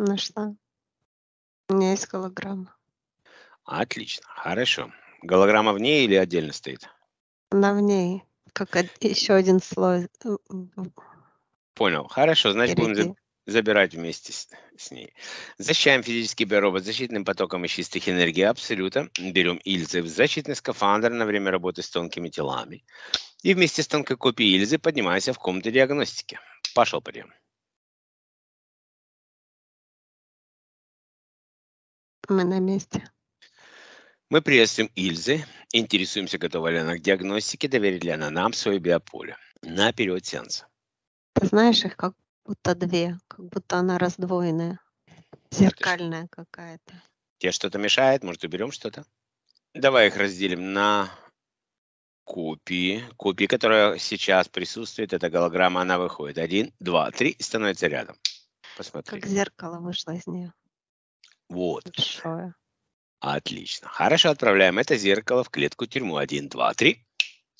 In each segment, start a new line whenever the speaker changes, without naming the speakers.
Нашла. У меня есть голограмма.
Отлично, хорошо. Голограмма в ней или отдельно стоит?
Она в ней, как еще один слой. Э,
Понял, хорошо, значит Впереди. будем забирать вместе с, с ней. Защищаем физический биоробот защитным потоком из чистых энергий Абсолюта. Берем Ильзы в защитный скафандр на время работы с тонкими телами. И вместе с тонкой копией Ильзы поднимаемся в комнату диагностики. Пошел прием.
Мы на месте.
Мы приветствуем Ильзы, интересуемся, готова ли она к диагностике, доверит ли она нам свое биополе на период сеанса.
Ты знаешь, их как будто две, как будто она раздвоенная, зеркальная какая-то.
Тебе что-то мешает? Может, уберем что-то? Давай их разделим на копии. Копии, которая сейчас присутствует, это голограмма, она выходит. Один, два, три, становится рядом. Посмотри.
Как зеркало вышло из нее. Вот. Большое.
Отлично. Хорошо, отправляем это зеркало в клетку тюрьму. Один, два, три.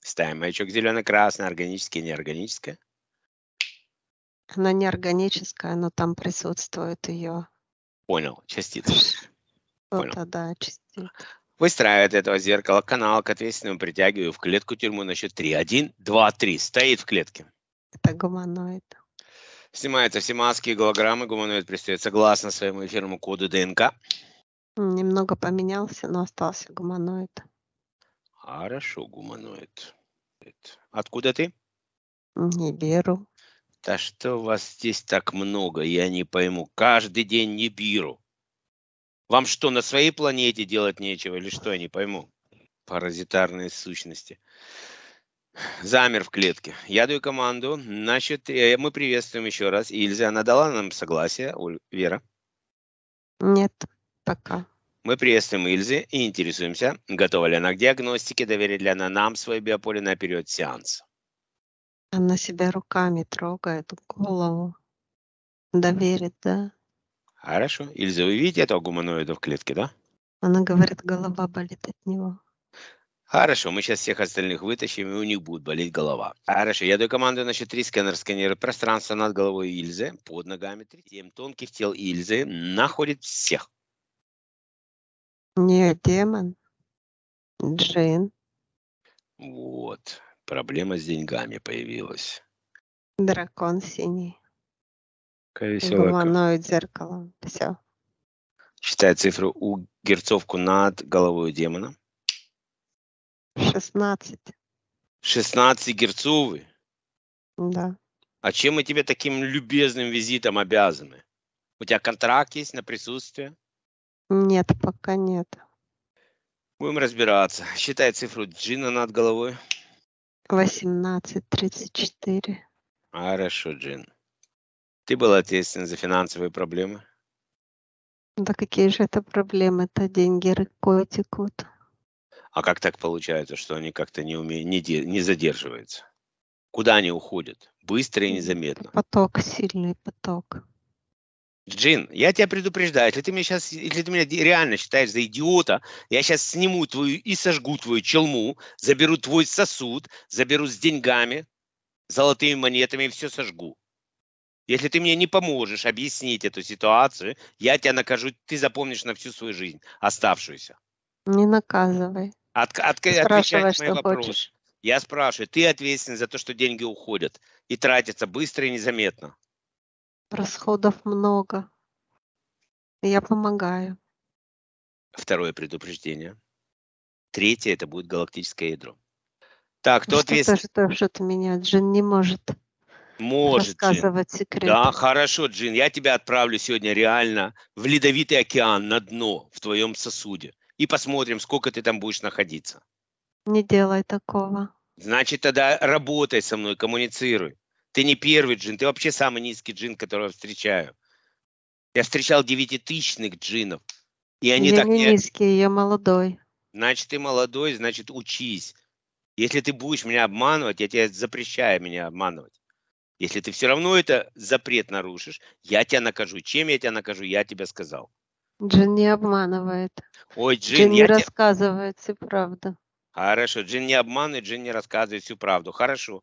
Ставим маячок зелено-красный, органическое, неорганическое.
Она неорганическая, но там присутствует ее.
Понял, частица. Понял. Да, частица. Выстраивает этого зеркала канал к ответственному, притягиваю в клетку тюрьму на счет три один два три. Стоит в клетке.
Это гуманоид.
Снимаются все маски и голограммы. Гуманоид пристает. согласно своему эфирному коду ДНК.
Немного поменялся, но остался гуманоид.
Хорошо, гуманоид. Откуда ты?
Не беру.
Да что у вас здесь так много, я не пойму. Каждый день не беру. Вам что, на своей планете делать нечего или что, я не пойму. Паразитарные сущности. Замер в клетке. Я даю команду. Значит, э, мы приветствуем еще раз Ильзе. Она дала нам согласие, Оль, Вера? Нет, пока. Мы приветствуем Ильзе и интересуемся, готова ли она к диагностике, доверит ли она нам свое биополе на период сеанса.
Она себя руками трогает, голову. Доверит, да.
Хорошо. Ильза, вы видите этого гуманоида в клетке, да?
Она говорит, голова болит от него.
Хорошо, мы сейчас всех остальных вытащим, и у них будет болеть голова. Хорошо, я даю команду на счет 3 сканер сканирует пространство над головой Ильзы, под ногами 3. 7 тонких тел Ильзы находит всех.
Не демон. Джин.
Вот. Проблема с деньгами появилась.
Дракон синий. Какая веселая. Гуманоид зеркалом. Все.
Считай цифру у герцовку над головой демона.
16.
16 герцовы? Да. А чем мы тебе таким любезным визитом обязаны? У тебя контракт есть на присутствие?
Нет, пока нет.
Будем разбираться. Считай цифру Джина над головой.
18.34.
Хорошо, Джин. Ты был ответственен за финансовые проблемы?
Да какие же это проблемы это Деньги рекой текут.
А как так получается, что они как-то не, уме... не, де... не задерживаются? Куда они уходят? Быстро и незаметно.
Поток, сильный поток.
Джин, я тебя предупреждаю, если ты меня сейчас, если ты меня реально считаешь за идиота, я сейчас сниму твою и сожгу твою челму, заберу твой сосуд, заберу с деньгами, золотыми монетами и все сожгу. Если ты мне не поможешь объяснить эту ситуацию, я тебя накажу, ты запомнишь на всю свою жизнь оставшуюся.
Не наказывай.
От, от, отвечать на мои вопросы. Хочешь. Я спрашиваю, ты ответственен за то, что деньги уходят и тратятся быстро и незаметно?
Расходов много. Я помогаю.
Второе предупреждение. Третье – это будет галактическое ядро. Так, кто ответственен? Что,
что, что меня? Джин не может.
Может, рассказывать Джин. секреты. Да, хорошо, Джин, я тебя отправлю сегодня реально в ледовитый океан на дно в твоем сосуде и посмотрим, сколько ты там будешь находиться.
Не делай такого.
Значит, тогда работай со мной, коммуницируй. Ты не первый джин, ты вообще самый низкий джин, которого встречаю. Я встречал девятитысячных джинов. И они я так не
низкий, я молодой.
Значит, ты молодой, значит, учись. Если ты будешь меня обманывать, я тебя запрещаю меня обманывать. Если ты все равно это запрет нарушишь, я тебя накажу. Чем я тебя накажу, я тебе сказал.
Джин не обманывает.
Ой, Джин, Джин не
рассказывает всю правду.
Хорошо, Джин не обманывает, Джин не рассказывает всю правду. Хорошо.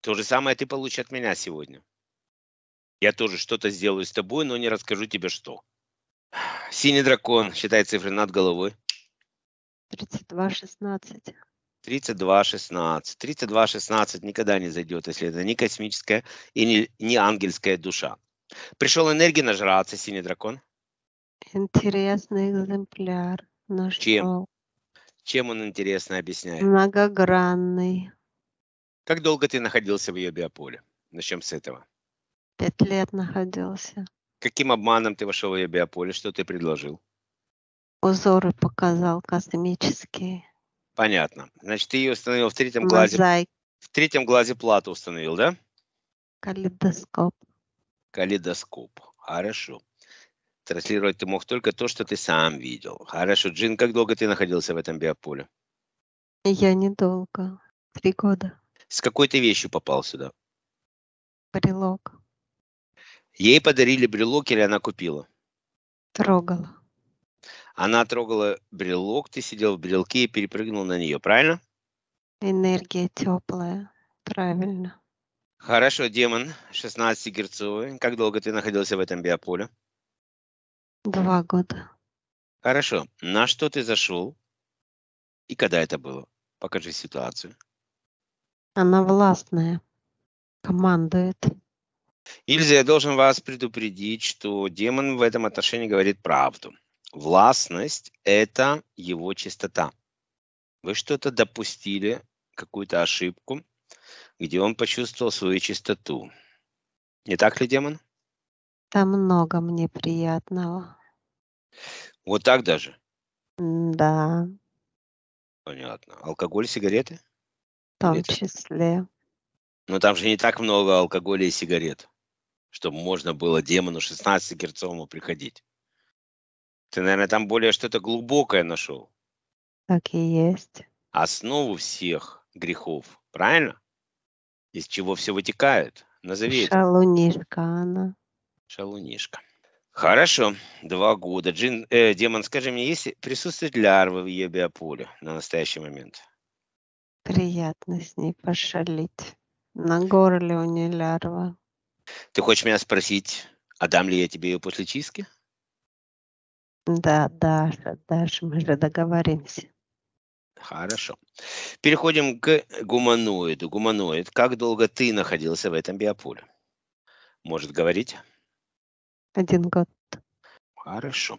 То же самое ты получишь от меня сегодня. Я тоже что-то сделаю с тобой, но не расскажу тебе что. Синий дракон, считай цифры над головой.
32-16.
32-16. 32-16 никогда не зайдет, если это не космическая и не, не ангельская душа. Пришел энергия нажраться, синий дракон.
Интересный экземпляр. нашел. Ну
Чем? Чем он интересно объясняет?
многогранный.
Как долго ты находился в ее биополе? Начнем с этого.
Пять лет находился.
Каким обманом ты вошел в ее биополе? Что ты предложил?
Узоры показал космические.
Понятно. Значит, ты ее установил в третьем глазе. Мозаик, В третьем глазе плату установил, да?
калейдоскоп.
Калейдоскоп. Хорошо. Транслировать ты мог только то, что ты сам видел. Хорошо, Джин, как долго ты находился в этом биополе?
Я недолго. Три года.
С какой ты вещью попал сюда?
Брелок.
Ей подарили брелок или она купила?
Трогала.
Она трогала брелок, ты сидел в брелке и перепрыгнул на нее, правильно?
Энергия теплая, правильно.
Хорошо, демон, 16-герцовый. Как долго ты находился в этом биополе?
Два года.
Хорошо. На что ты зашел? И когда это было? Покажи ситуацию.
Она властная. Командует.
Ильза, я должен вас предупредить, что демон в этом отношении говорит правду. Властность – это его чистота. Вы что-то допустили, какую-то ошибку, где он почувствовал свою чистоту. Не так ли, демон?
Там много мне приятного.
Вот так даже?
Да.
Понятно. Алкоголь, сигареты?
В том Это... числе.
Но там же не так много алкоголя и сигарет, чтобы можно было демону 16-герцовому приходить. Ты, наверное, там более что-то глубокое нашел.
Так и есть.
Основу всех грехов, правильно? Из чего все вытекает. Назови
Шалунишка это. она.
Шалунишка. Хорошо, два года. Джин, э, Демон, скажи мне, есть, присутствует лярва в ее биополе на настоящий момент?
Приятно с ней пошалить. На горле у нее лярва.
Ты хочешь меня спросить, отдам ли я тебе ее после чистки?
Да, Даша, Даша, мы же договоримся.
Хорошо. Переходим к гуманоиду. Гуманоид, как долго ты находился в этом биополе? Может говорить?
Один год. Хорошо.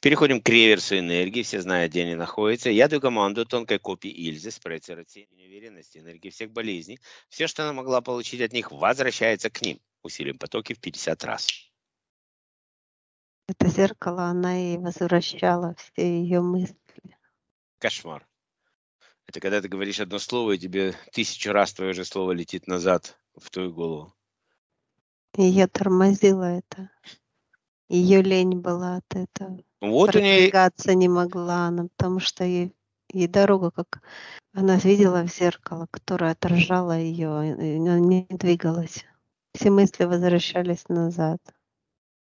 Переходим к реверсу энергии. Все знают, где они находятся. Я даю команду тонкой копии Ильзы, спрейтера тени неуверенности, энергии всех болезней. Все, что она могла получить от них, возвращается к ним. Усилим потоки в 50 раз.
Это зеркало, она и возвращала все ее мысли.
Кошмар. Это когда ты говоришь одно слово, и тебе тысячу раз твое же слово летит назад в твою голову.
И я тормозила это. Ее лень была от этого. Ну вот Продвигаться у нее... не могла она, потому что ей, ей дорога, как она видела в зеркало, которое отражало ее, она не двигалась. Все мысли возвращались назад,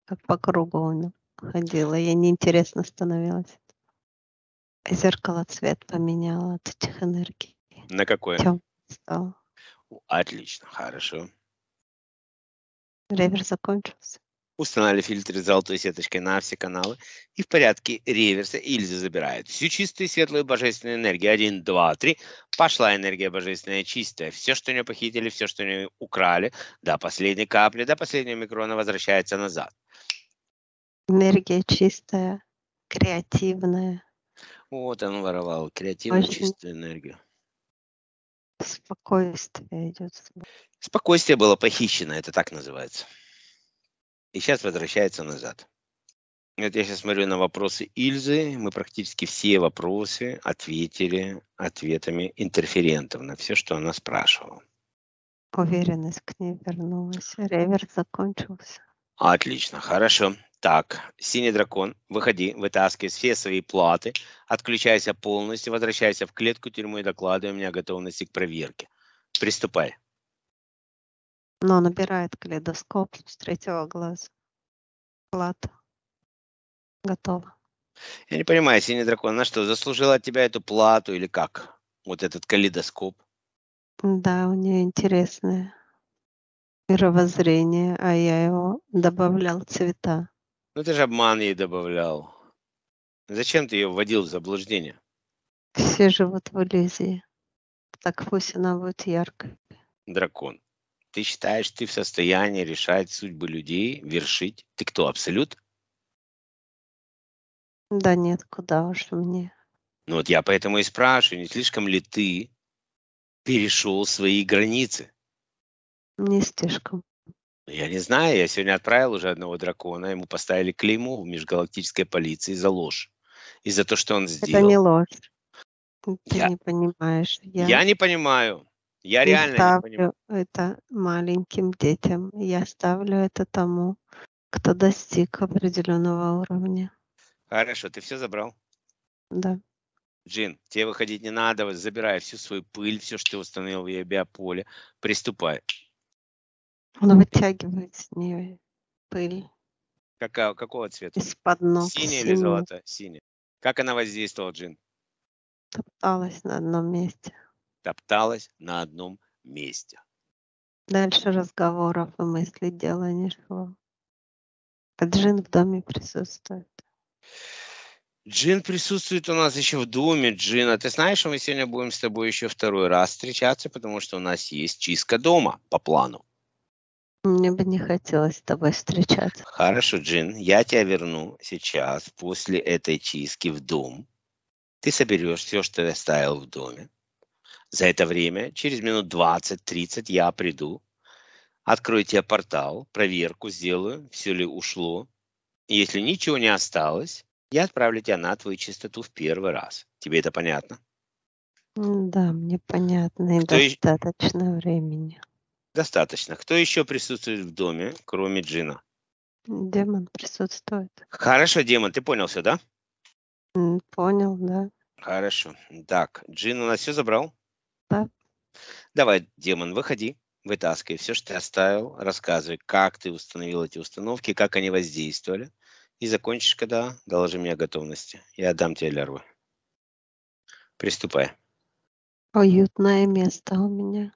как по кругу она ходила. Ей неинтересно становилось. Зеркало цвет поменяло от этих энергий. На какой? Тем стал.
Отлично, хорошо.
Ревер закончился
устанавливали фильтры с золотой сеточкой на все каналы и в порядке реверса Ильза забирает всю чистую, светлую, божественную энергию. Один, два, три. Пошла энергия божественная, чистая. Все, что у нее похитили, все, что у нее украли, до последней капли, до последнего микрона возвращается назад.
Энергия чистая, креативная.
Вот он воровал креативную Очень... чистую энергию.
Спокойствие идет.
Спокойствие было похищено, это так называется и сейчас возвращается назад. Вот я сейчас смотрю на вопросы Ильзы. Мы практически все вопросы ответили ответами интерферентов на все, что она спрашивала.
Уверенность к ней вернулась. Ревер закончился.
Отлично, хорошо. Так, синий дракон, выходи, вытаскивай все свои платы, отключайся полностью, возвращайся в клетку тюрьмы и докладывай мне о готовности к проверке. Приступай.
Но набирает калейдоскоп с третьего глаза. Плата. Готово.
Я не понимаю, синий дракон, она что, заслужила от тебя эту плату или как? Вот этот калейдоскоп?
Да, у нее интересное мировоззрение, а я его добавлял цвета.
Ну ты же обман ей добавлял. Зачем ты ее вводил в заблуждение?
Все живут в иллюзии. Так пусть она будет яркой.
Дракон. Ты считаешь, ты в состоянии решать судьбы людей, вершить? Ты кто, абсолют?
Да нет, куда уж мне.
Ну вот я поэтому и спрашиваю, не слишком ли ты перешел свои границы?
Не слишком.
Ну, я не знаю, я сегодня отправил уже одного дракона, ему поставили клеймо в межгалактической полиции за ложь. И за то, что он сделал. Это не
ложь. Ты я, не понимаешь. Я... я не понимаю.
Я не реально ставлю не понимаю.
это маленьким детям. Я ставлю это тому, кто достиг определенного уровня.
Хорошо, ты все забрал? Да. Джин, тебе выходить не надо, забирай всю свою пыль, все, что ты установил в ее биополе, приступай.
Он вытягивает с нее пыль.
Какая, какого цвета? Из-под
ног. синяя или золотая?
Синяя. Как она воздействовала, Джин?
Топталась на одном месте
топталась на одном месте.
Дальше разговоров и мыслей дело не шло. А джин в доме присутствует.
Джин присутствует у нас еще в доме, Джина. Ты знаешь, мы сегодня будем с тобой еще второй раз встречаться, потому что у нас есть чистка дома по плану.
Мне бы не хотелось с тобой встречаться.
Хорошо, Джин, я тебя верну сейчас, после этой чистки в дом. Ты соберешь все, что я оставил в доме. За это время, через минут 20-30, я приду, открою тебе портал, проверку сделаю, все ли ушло. если ничего не осталось, я отправлю тебя на твою чистоту в первый раз. Тебе это понятно?
Да, мне понятно. И Кто достаточно и... времени.
Достаточно. Кто еще присутствует в доме, кроме Джина?
Демон присутствует.
Хорошо, демон, ты понял все, да?
Понял, да.
Хорошо. Так, Джин у нас все забрал? Да. Давай, демон, выходи, вытаскивай все, что ты оставил, рассказывай, как ты установил эти установки, как они воздействовали. И закончишь, когда доложи мне о готовности. Я отдам тебе лярвы. Приступай.
Уютное место у меня.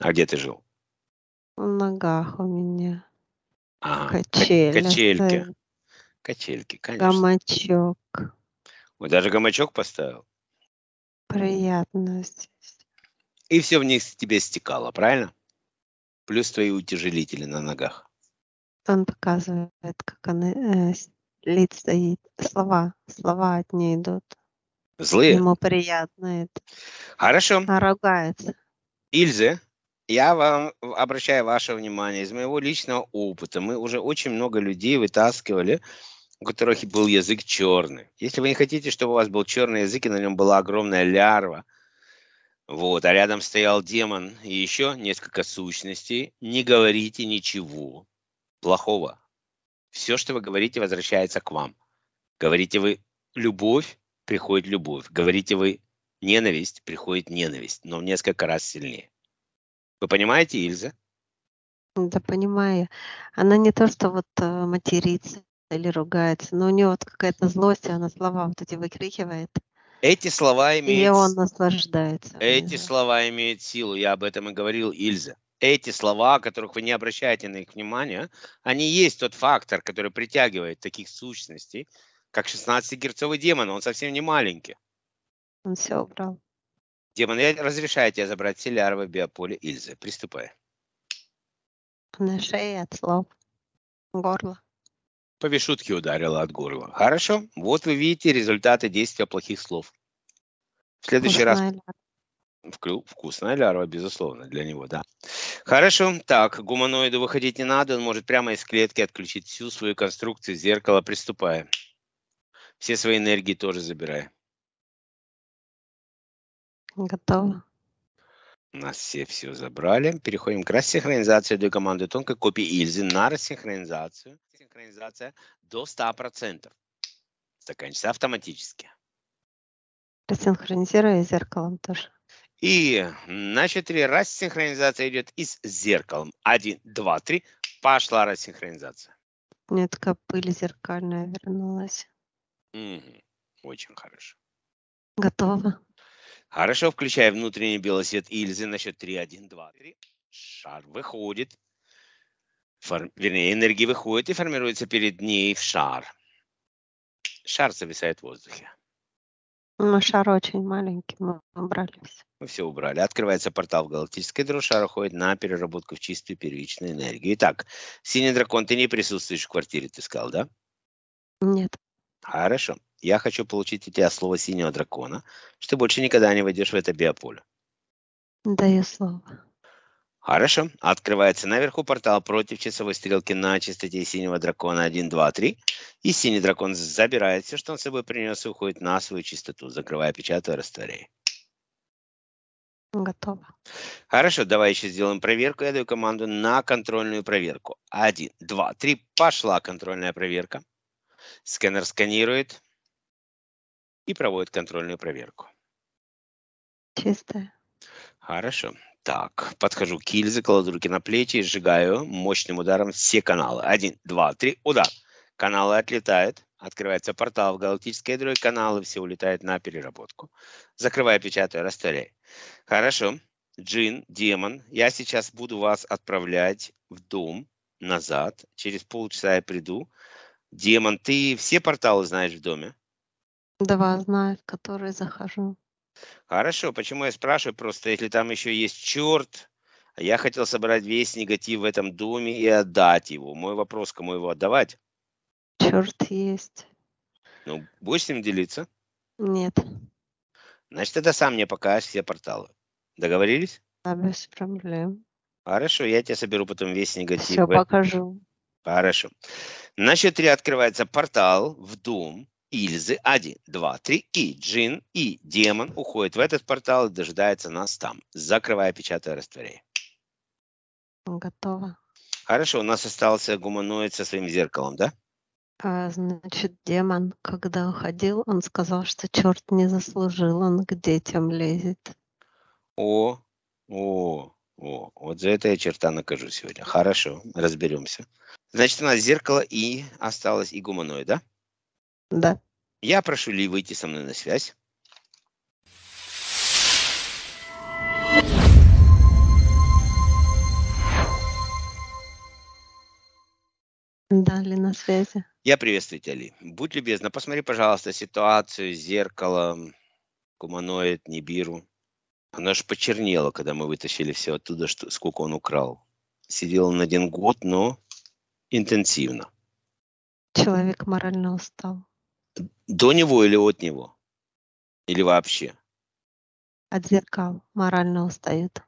А где ты жил?
В ногах у меня. А, Качели. Качельки.
Качельки, конечно. Гамачок. Вот даже гамачок поставил.
Приятно здесь.
И все вниз тебе стекало, правильно? Плюс твои утяжелители на ногах.
Он показывает, как она э, лид стоит. Слова, слова от нее идут. Злые? Ему приятно это. Хорошо. Она ругается.
Ильзе, я вам обращаю ваше внимание, из моего личного опыта мы уже очень много людей вытаскивали, у которых был язык черный. Если вы не хотите, чтобы у вас был черный язык, и на нем была огромная лярва – вот, а рядом стоял демон и еще несколько сущностей. Не говорите ничего плохого. Все, что вы говорите, возвращается к вам. Говорите вы любовь, приходит любовь. Говорите вы ненависть, приходит ненависть, но в несколько раз сильнее. Вы понимаете, Ильза?
Да, понимаю. Она не то, что вот э, матерится или ругается, но у нее вот какая-то злость, и она слова вот эти выкрикивает.
Эти слова имеют... И
он наслаждается.
Эти да. слова имеют силу. Я об этом и говорил Ильза. Эти слова, о которых вы не обращаете на их внимание, они есть тот фактор, который притягивает таких сущностей, как 16-герцовый демон. Он совсем не маленький.
Он все убрал.
Демон, я разрешаю тебе забрать все лярвы биополя Ильзы. Приступай.
На шее от слов. Горло.
По вишутке ударила от горла. Хорошо, вот вы видите результаты действия плохих слов. В следующий Вкусная раз... Лярва. Вкусная лярва, безусловно, для него, да. Хорошо, так, гуманоиду выходить не надо, он может прямо из клетки отключить всю свою конструкцию зеркала, приступая. Все свои энергии тоже забирая.
Готово.
нас все все забрали. Переходим к рассинхронизации до команды тонкой копии Ильзы на рассинхронизацию синхронизация до 100%. Заканчивается автоматически.
Рассинхронизируя зеркалом тоже.
И на три раз синхронизация идет и с зеркалом. 1, 2, 3. Пошла рассинхронизация.
Нет, такая пыль зеркальная вернулась.
Угу. Очень хорошо.
Готово.
Хорошо, включая внутренний белый свет Ильзы на счет 3, 1, 2, 3. Шар выходит вернее, энергии выходит и формируется перед ней в шар. Шар зависает в воздухе.
Но ну, шар очень маленький, мы убрались.
Мы все убрали. Открывается портал в галактической дрожь, шар уходит на переработку в чистую первичную энергию. Итак, синий дракон, ты не присутствуешь в квартире, ты сказал, да? Нет. Хорошо. Я хочу получить у тебя слово синего дракона, что больше никогда не войдешь в это биополе.
Даю слово.
Хорошо. Открывается наверху портал против часовой стрелки на частоте синего дракона 1, 2, 3. И синий дракон забирает все, что он с собой принес, и уходит на свою чистоту, закрывая, печатая, растворяя. Готово. Хорошо, давай еще сделаем проверку. Я даю команду на контрольную проверку. Один, два, три. Пошла контрольная проверка. Сканер сканирует и проводит контрольную проверку. Чистая. Хорошо. Так, подхожу к гильзе, кладу руки на плечи и сжигаю мощным ударом все каналы. Один, два, три, удар. Каналы отлетают. Открывается портал в галактическое ядро, и каналы все улетают на переработку. Закрываю, печатаю, растворяю. Хорошо. Джин, демон, я сейчас буду вас отправлять в дом назад. Через полчаса я приду. Демон, ты все порталы знаешь в доме?
Два знаю, в которые захожу.
Хорошо, почему я спрашиваю, просто если там еще есть черт, а я хотел собрать весь негатив в этом доме и отдать его. Мой вопрос, кому его отдавать?
Черт есть.
Ну, будешь с ним делиться? Нет. Значит, тогда сам мне покажешь все порталы. Договорились?
Да, без проблем.
Хорошо, я тебе соберу потом весь негатив. Все,
покажу.
Хорошо. На счет три открывается портал в дом. Ильзы 1, 2, 3 и Джин и Демон уходят в этот портал и дожидается нас там. Закрывая, печатая, растворяя.
Готово.
Хорошо, у нас остался гуманоид со своим зеркалом, да?
А, значит, демон, когда уходил, он сказал, что черт не заслужил, он к детям лезет.
О, о, о, вот за это я черта накажу сегодня. Хорошо, разберемся. Значит, у нас зеркало и осталось и гуманоид, да? Да. Я прошу Ли выйти со мной на связь.
Да, Ли на связи.
Я приветствую тебя, Ли. Будь любезна, посмотри, пожалуйста, ситуацию, зеркало, гуманоид, Нибиру. Она же почернела, когда мы вытащили все оттуда, что, сколько он украл. Сидел он один год, но интенсивно.
Человек морально устал.
До него или от него? Или вообще?
От зеркал морально устают.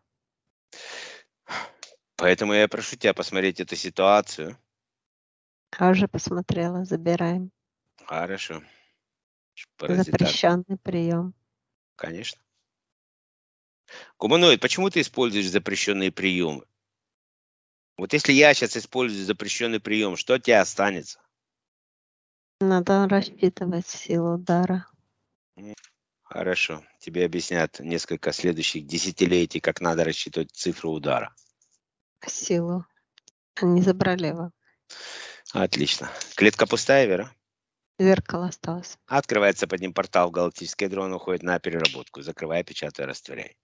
Поэтому я прошу тебя посмотреть эту ситуацию.
Я уже посмотрела, забираем.
Хорошо. Паразитар.
Запрещенный прием.
Конечно. Гуманоид, почему ты используешь запрещенные приемы? Вот если я сейчас использую запрещенный прием, что от тебя останется?
Надо рассчитывать силу удара.
Хорошо. Тебе объяснят несколько следующих десятилетий, как надо рассчитывать цифру удара.
Силу. Они забрали его.
Отлично. Клетка пустая, Вера?
Зеркало осталось.
Открывается под ним портал в галактический дрон, уходит на переработку. Закрывай, печатай, растворяй.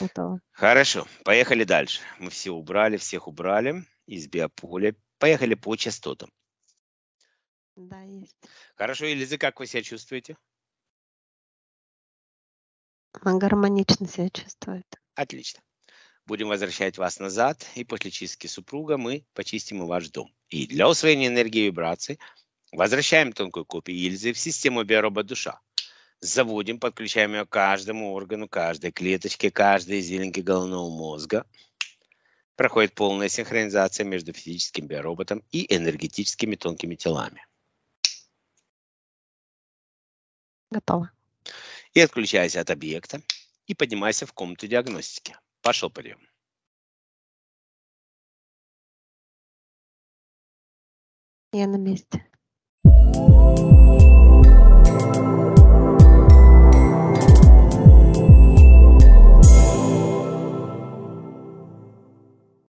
Готово. Хорошо, поехали дальше. Мы все убрали, всех убрали из биополя. Поехали по частотам. Да, есть. Хорошо, Элиза, как вы себя чувствуете?
Она гармонично себя чувствует.
Отлично. Будем возвращать вас назад, и после чистки супруга мы почистим и ваш дом. И для усвоения энергии и вибрации возвращаем тонкую копию Ильзы в систему биоробот душа. Заводим, подключаем ее к каждому органу, каждой клеточке, каждой зеленке головного мозга. Проходит полная синхронизация между физическим биороботом и энергетическими тонкими телами. Готово. И отключайся от объекта и поднимайся в комнату диагностики. Пошел подъем.
Я на месте.